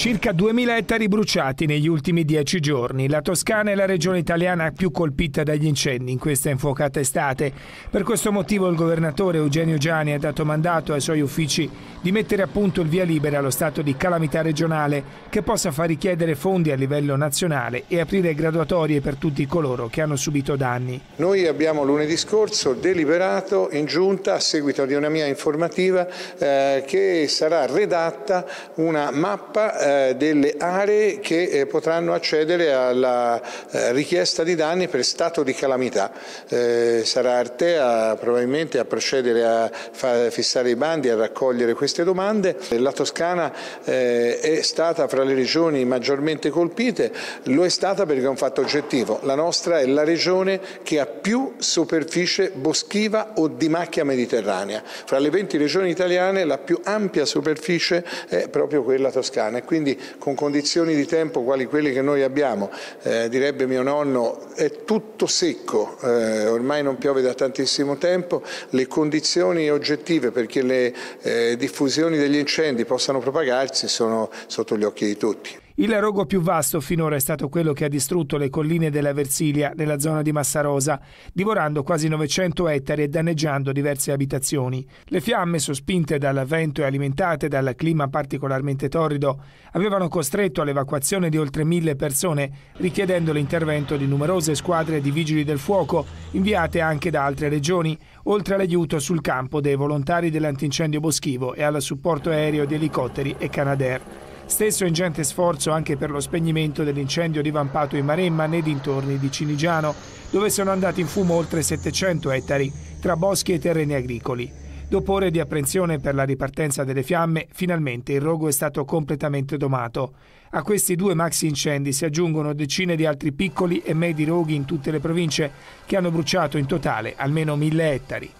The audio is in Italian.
Circa 2.000 ettari bruciati negli ultimi dieci giorni. La Toscana è la regione italiana più colpita dagli incendi in questa infuocata estate. Per questo motivo il governatore Eugenio Giani ha dato mandato ai suoi uffici di mettere a punto il via libera allo stato di calamità regionale che possa far richiedere fondi a livello nazionale e aprire graduatorie per tutti coloro che hanno subito danni. Noi abbiamo lunedì scorso deliberato in giunta a seguito di una mia informativa eh, che sarà redatta una mappa eh, eh, delle aree che eh, potranno accedere alla eh, richiesta di danni per stato di calamità. Eh, sarà Artea probabilmente a procedere a far, fissare i bandi, e a raccogliere queste domande. La Toscana eh, è stata fra le regioni maggiormente colpite, lo è stata perché è un fatto oggettivo. La nostra è la regione che ha più superficie boschiva o di macchia mediterranea. Fra le 20 regioni italiane la più ampia superficie è proprio quella toscana quindi con condizioni di tempo quali quelle che noi abbiamo, eh, direbbe mio nonno, è tutto secco, eh, ormai non piove da tantissimo tempo, le condizioni oggettive perché le eh, diffusioni degli incendi possano propagarsi sono sotto gli occhi di tutti. Il rogo più vasto finora è stato quello che ha distrutto le colline della Versilia nella zona di Massarosa, divorando quasi 900 ettari e danneggiando diverse abitazioni. Le fiamme, sospinte dal vento e alimentate dal clima particolarmente torrido, avevano costretto all'evacuazione di oltre mille persone, richiedendo l'intervento di numerose squadre di vigili del fuoco, inviate anche da altre regioni, oltre all'aiuto sul campo dei volontari dell'antincendio boschivo e al supporto aereo di elicotteri e Canadair. Stesso ingente sforzo anche per lo spegnimento dell'incendio divampato in Maremma nei dintorni di Cinigiano, dove sono andati in fumo oltre 700 ettari, tra boschi e terreni agricoli. Dopo ore di apprensione per la ripartenza delle fiamme, finalmente il rogo è stato completamente domato. A questi due maxi incendi si aggiungono decine di altri piccoli e medi roghi in tutte le province che hanno bruciato in totale almeno 1000 ettari.